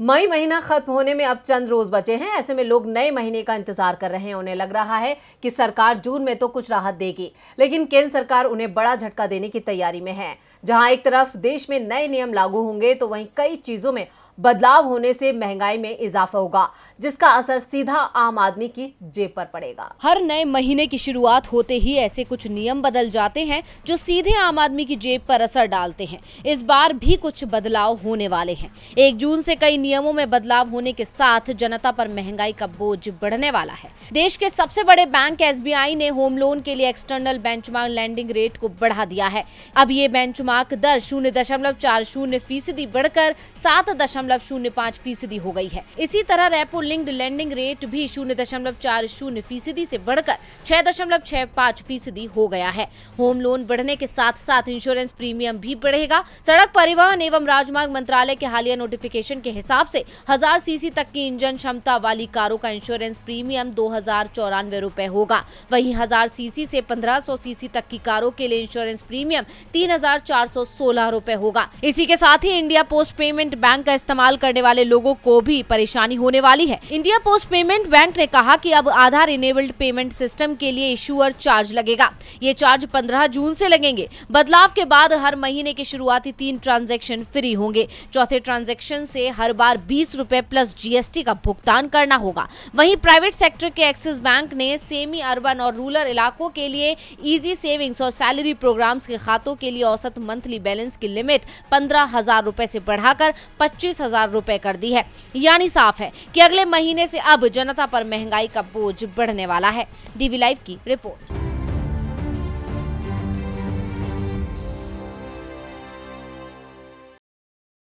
मई महीना खत्म होने में अब चंद रोज बचे हैं ऐसे में लोग नए महीने का इंतजार कर रहे हैं उन्हें लग रहा है कि सरकार जून में तो कुछ राहत देगी लेकिन केंद्र सरकार उन्हें बड़ा झटका देने की तैयारी में है जहां एक तरफ देश में नए नियम लागू होंगे तो वहीं कई चीजों में बदलाव होने से महंगाई में इजाफा होगा जिसका असर सीधा आम आदमी की जेब पर पड़ेगा हर नए महीने की शुरुआत होते ही ऐसे कुछ नियम बदल जाते हैं जो सीधे आम आदमी की जेब पर असर डालते हैं इस बार भी कुछ बदलाव होने वाले हैं एक जून से कई नियमों में बदलाव होने के साथ जनता पर महंगाई का बोझ बढ़ने वाला है देश के सबसे बड़े बैंक एसबीआई ने होम लोन के लिए एक्सटर्नल बेंचमार्क लैंडिंग रेट को बढ़ा दिया है अब ये बेंचमार्क दर शून्य दशमलव चार शून्य फीसदी बढ़कर सात दशमलव शून्य पाँच फीसदी हो गई है इसी तरह रेपो लिंक्ड लैंडिंग रेट भी शून्य दशमलव चार शून्य फीसदी ऐसी बढ़कर छह दशमलव छह पाँच फीसदी हो गया है होम लोन बढ़ने के साथ साथ इंश्योरेंस प्रीमियम भी बढ़ेगा सड़क परिवहन एवं राजमार्ग मंत्रालय के हालिया नोटिफिकेशन के हिसाब हिसाब से हजार सीसी तक की इंजन क्षमता वाली कारों का इंश्योरेंस प्रीमियम दो हजार चौरानवे रूपए होगा वहीं हजार सीसी से सौ सीसी तक की कारों के लिए इंश्योरेंस प्रीमियम तीन हजार चार सौ सोलह रूपए होगा इसी के साथ ही इंडिया पोस्ट पेमेंट बैंक का इस्तेमाल करने वाले लोगों को भी परेशानी होने वाली है इंडिया पोस्ट पेमेंट बैंक ने कहा की अब आधार इनेबल्ड पेमेंट सिस्टम के लिए इशूअर चार्ज लगेगा ये चार्ज पंद्रह जून ऐसी लगेंगे बदलाव के बाद हर महीने के शुरुआती तीन ट्रांजेक्शन फ्री होंगे चौथे ट्रांजेक्शन से हर बार बार बीस रूपए प्लस जीएसटी का भुगतान करना होगा वहीं प्राइवेट सेक्टर के एक्सिस बैंक ने सेमी अर्बन और रूरल इलाकों के लिए इजी सेविंग्स और सैलरी प्रोग्राम्स के खातों के लिए औसत मंथली बैलेंस की लिमिट पंद्रह हजार रूपए ऐसी बढ़ाकर पच्चीस हजार रूपए कर दी है यानी साफ है की अगले महीने ऐसी अब जनता आरोप महंगाई का बोझ बढ़ने वाला है डीवी लाइव की रिपोर्ट